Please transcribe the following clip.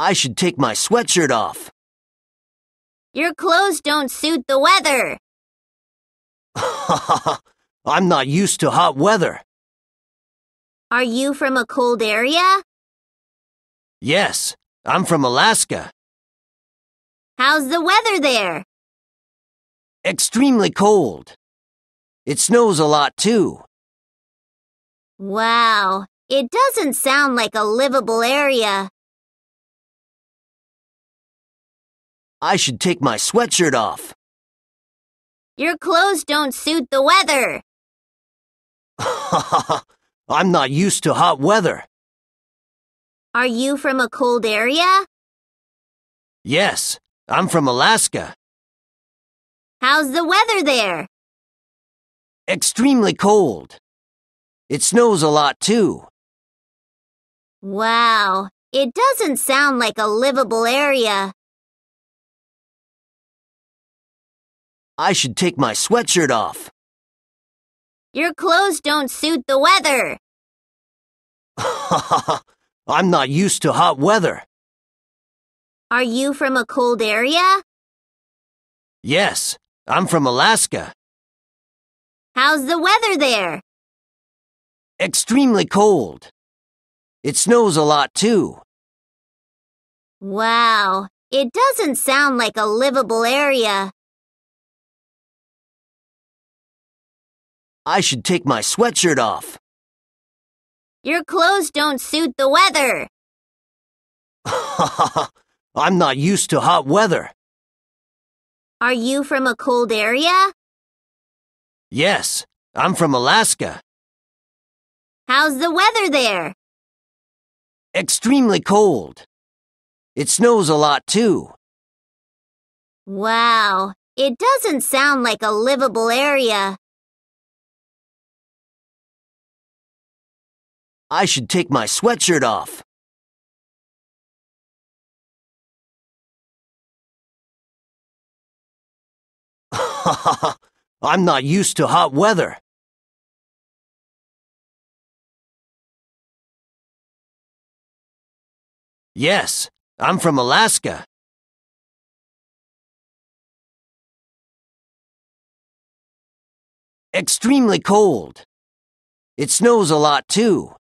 I should take my sweatshirt off. Your clothes don't suit the weather. I'm not used to hot weather. Are you from a cold area? Yes, I'm from Alaska. How's the weather there? Extremely cold. It snows a lot, too. Wow, it doesn't sound like a livable area. I should take my sweatshirt off. Your clothes don't suit the weather. I'm not used to hot weather. Are you from a cold area? Yes, I'm from Alaska. How's the weather there? Extremely cold. It snows a lot, too. Wow, it doesn't sound like a livable area. I should take my sweatshirt off. Your clothes don't suit the weather. I'm not used to hot weather. Are you from a cold area? Yes, I'm from Alaska. How's the weather there? Extremely cold. It snows a lot, too. Wow, it doesn't sound like a livable area. I should take my sweatshirt off. Your clothes don't suit the weather. I'm not used to hot weather. Are you from a cold area? Yes, I'm from Alaska. How's the weather there? Extremely cold. It snows a lot, too. Wow, it doesn't sound like a livable area. I should take my sweatshirt off. I'm not used to hot weather. Yes, I'm from Alaska. Extremely cold. It snows a lot too.